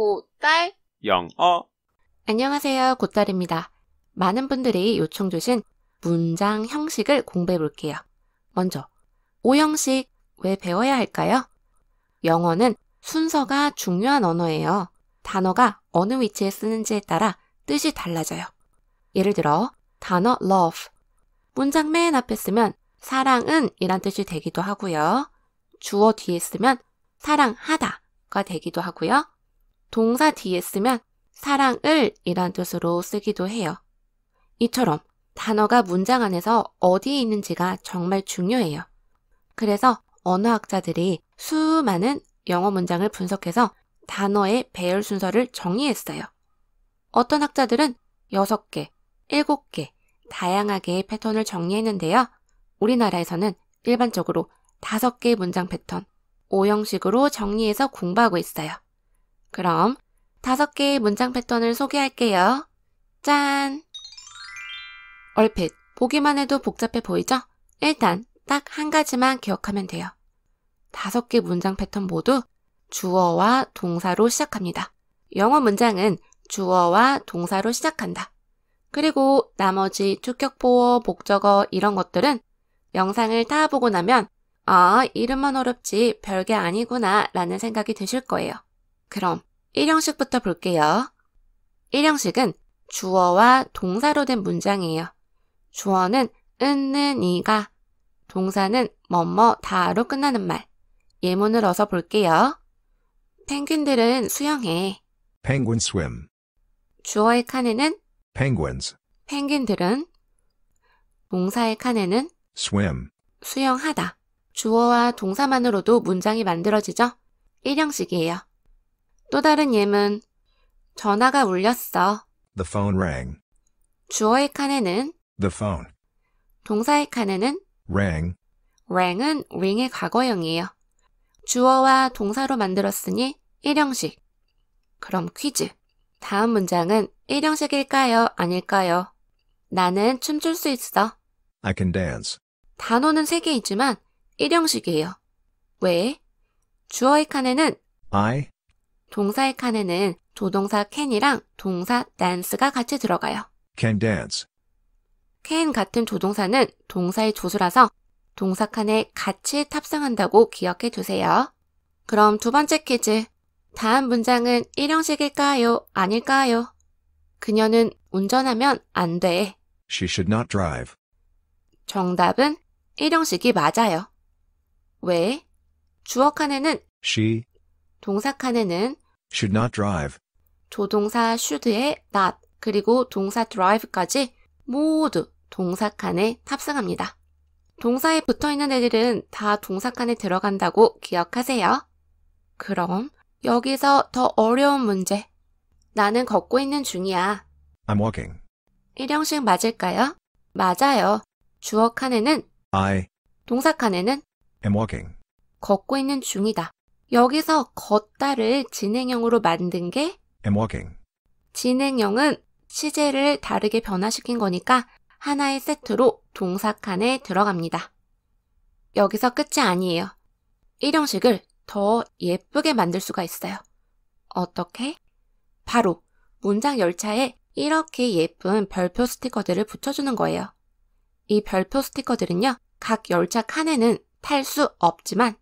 고딸 영어 안녕하세요 고딸입니다. 많은 분들이 요청 주신 문장 형식을 공부해 볼게요. 먼저 오형식 왜 배워야 할까요? 영어는 순서가 중요한 언어예요. 단어가 어느 위치에 쓰는지에 따라 뜻이 달라져요. 예를 들어 단어 love 문장 맨 앞에 쓰면 사랑은 이란 뜻이 되기도 하고요. 주어 뒤에 쓰면 사랑하다가 되기도 하고요. 동사 뒤에 쓰면 사랑을 이란 뜻으로 쓰기도 해요. 이처럼 단어가 문장 안에서 어디에 있는지가 정말 중요해요. 그래서 언어학자들이 수많은 영어 문장을 분석해서 단어의 배열 순서를 정리했어요 어떤 학자들은 6개, 7개, 다양하게 패턴을 정리했는데요. 우리나라에서는 일반적으로 5개 의 문장 패턴, 5형식으로 정리해서 공부하고 있어요. 그럼 다섯 개의 문장 패턴을 소개할게요. 짠! 얼핏 보기만 해도 복잡해 보이죠? 일단 딱 한 가지만 기억하면 돼요. 다섯 개 문장 패턴 모두 주어와 동사로 시작합니다. 영어 문장은 주어와 동사로 시작한다. 그리고 나머지 투격보어, 목적어 이런 것들은 영상을 다 보고 나면 아, 이름만 어렵지 별게 아니구나 라는 생각이 드실 거예요. 그럼 1형식부터 볼게요. 1형식은 주어와 동사로 된 문장이에요. 주어는 은는 이가, 동사는 뭐뭐 다로 끝나는 말. 예문을 어서 볼게요. 펭귄들은 수영해. Penguin swim. 주어의 칸에는 penguins. 펭귄들은 동사의 칸에는 swim. 수영하다. 주어와 동사만으로도 문장이 만들어지죠? 1형식이에요 또 다른 예문. 전화가 울렸어. The phone rang. 주어의 칸에는 The phone. 동사의 칸에는 rang. rang은 ring의 과거형이에요. 주어와 동사로 만들었으니 일형식. 그럼 퀴즈. 다음 문장은 일형식일까요? 아닐까요? 나는 춤출 수 있어. I can dance. 단어는 3개이지만 일형식이에요. 왜? 주어의 칸에는 I 동사의 칸에는 조동사 can이랑 동사 dance가 같이 들어가요. can dance. can 같은 조동사는 동사의 조수라서 동사 칸에 같이 탑승한다고 기억해 두세요. 그럼 두 번째 퀴즈. 다음 문장은 일형식일까요? 아닐까요? 그녀는 운전하면 안 돼. She should not drive. 정답은 일형식이 맞아요. 왜? 주어 칸에는 she 동사 칸에는 should not drive, 조동사 should에 not 그리고 동사 drive까지 모두 동사 칸에 탑승합니다. 동사에 붙어 있는 애들은 다 동사 칸에 들어간다고 기억하세요. 그럼 여기서 더 어려운 문제. 나는 걷고 있는 중이야. I'm walking, 일형식 맞을까요? 맞아요. 주어 칸에는 I 동사 칸에는 am walking, 걷고 있는 중이다. 여기서 걷다를 진행형으로 만든 게 am walking. 진행형은 시제를 다르게 변화시킨 거니까 하나의 세트로 동사 칸에 들어갑니다. 여기서 끝이 아니에요. 일형식을 더 예쁘게 만들 수가 있어요. 어떻게? 바로 문장 열차에 이렇게 예쁜 별표 스티커들을 붙여주는 거예요. 이 별표 스티커들은요, 각 열차 칸에는 탈 수 없지만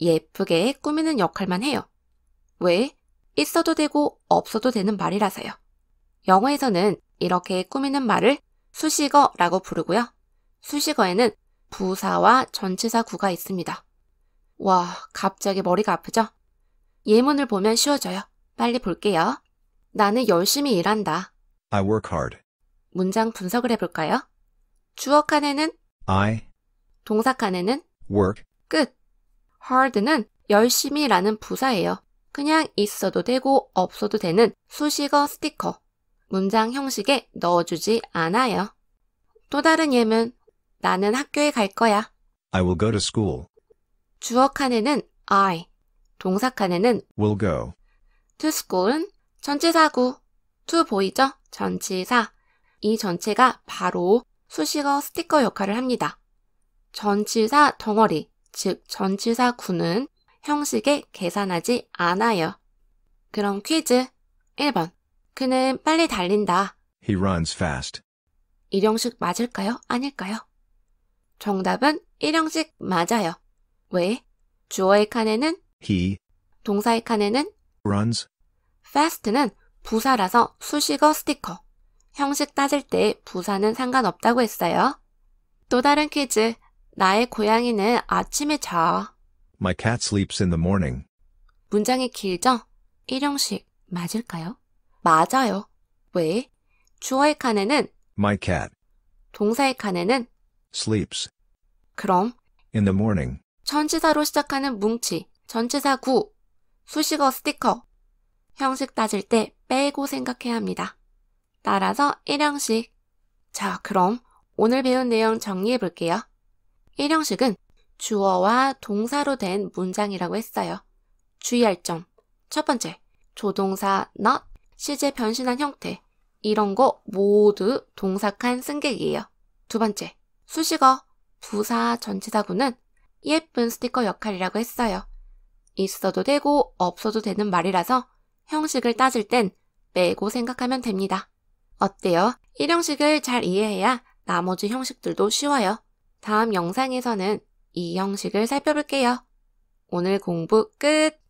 예쁘게 꾸미는 역할만 해요. 왜? 있어도 되고 없어도 되는 말이라서요. 영어에서는 이렇게 꾸미는 말을 수식어라고 부르고요. 수식어에는 부사와 전치사구가 있습니다. 와, 갑자기 머리가 아프죠? 예문을 보면 쉬워져요. 빨리 볼게요. 나는 열심히 일한다. I work hard. 문장 분석을 해볼까요? 주어 칸에는 I 동사 칸에는 work 끝. hard는 열심히 라는 부사예요. 그냥 있어도 되고 없어도 되는 수식어 스티커. 문장 형식에 넣어주지 않아요. 또 다른 예문. 나는 학교에 갈 거야. I will go to school. 주어 칸에는 I, 동사 칸에는 will go. to school은 전치사구, to 보이죠? 전치사. 이 전체가 바로 수식어 스티커 역할을 합니다. 전치사 덩어리, 즉 전치사 구는 형식에 계산하지 않아요. 그럼 퀴즈 1번. 그는 빨리 달린다. He runs fast. 일형식 맞을까요? 아닐까요? 정답은 1형식 맞아요. 왜? 주어의 칸에는 he, 동사의 칸에는 runs, fast는 부사라서 수식어 스티커. 형식 따질 때 부사는 상관없다고 했어요. 또 다른 퀴즈 나의 고양이는 아침에 자. My cat sleeps in the morning. 문장이 길죠? 일형식 맞을까요? 맞아요. 왜? 주어의 칸에는 My cat. 동사의 칸에는 sleeps. 그럼 in the morning. 천지사로 시작하는 뭉치, 전치사 구, 수식어 스티커. 형식 따질 때 빼고 생각해야 합니다. 따라서 일형식. 자, 그럼 오늘 배운 내용 정리해 볼게요. 1형식은 주어와 동사로 된 문장이라고 했어요. 주의할 점. 첫 번째, 조동사 not, 시제 변신한 형태. 이런 거 모두 동사칸 승객이에요. 두 번째, 수식어, 부사, 전치사구는 예쁜 스티커 역할이라고 했어요. 있어도 되고 없어도 되는 말이라서 형식을 따질 땐 빼고 생각하면 됩니다. 어때요? 1형식을 잘 이해해야 나머지 형식들도 쉬워요. 다음 영상에서는 이 형식을 살펴볼게요. 오늘 공부 끝!